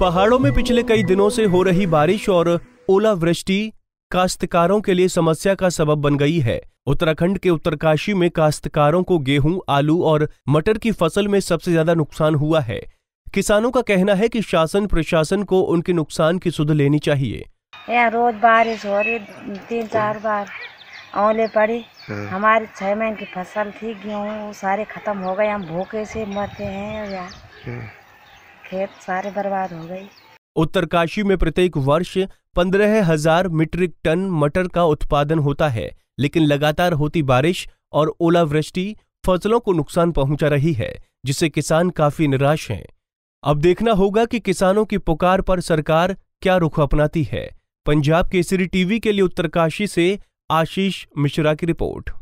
पहाड़ों में पिछले कई दिनों से हो रही बारिश और ओलावृष्टि काश्तकारों के लिए समस्या का सबब बन गई है उत्तराखंड के उत्तरकाशी में काश्तकारों को गेहूं आलू और मटर की फसल में सबसे ज्यादा नुकसान हुआ है किसानों का कहना है कि शासन प्रशासन को उनके नुकसान की सुध लेनी चाहिए यहाँ रोज बारिश हो रही तीन चार बार ओले पड़ी हाँ। हमारे छह महीने की फसल थी गेहूँ सारे खत्म हो गए हम भूखे से मरते हैं यार हाँ। खेत सारे बर्बाद हो गए उत्तरकाशी में प्रत्येक वर्ष पंद्रह हजार मीट्रिक टन मटर का उत्पादन होता है लेकिन लगातार होती बारिश और ओलावृष्टि फसलों को नुकसान पहुंचा रही है जिससे किसान काफी निराश हैं अब देखना होगा कि किसानों की पुकार पर सरकार क्या रुख अपनाती है पंजाब केसरी टीवी के लिए उत्तरकाशी से आशीष मिश्रा की रिपोर्ट